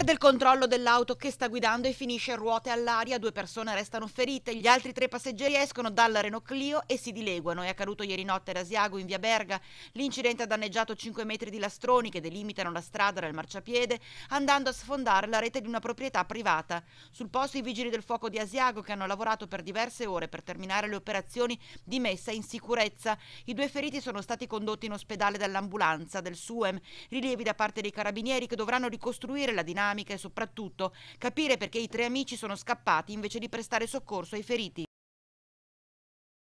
Perde il controllo dell'auto che sta guidando e finisce ruote all'aria, due persone restano ferite, gli altri tre passeggeri escono dalla Renault Clio e si dileguano. È accaduto ieri notte ad Asiago in via Berga. L'incidente ha danneggiato 5 metri di lastroni che delimitano la strada dal marciapiede, andando a sfondare la rete di una proprietà privata. Sul posto i vigili del fuoco di Asiago che hanno lavorato per diverse ore per terminare le operazioni di messa in sicurezza. I due feriti sono stati condotti in ospedale dall'ambulanza del SUEM. Rilievi da parte dei carabinieri che dovranno ricostruire la dinamica dinamica e soprattutto capire perché i tre amici sono scappati invece di prestare soccorso ai feriti.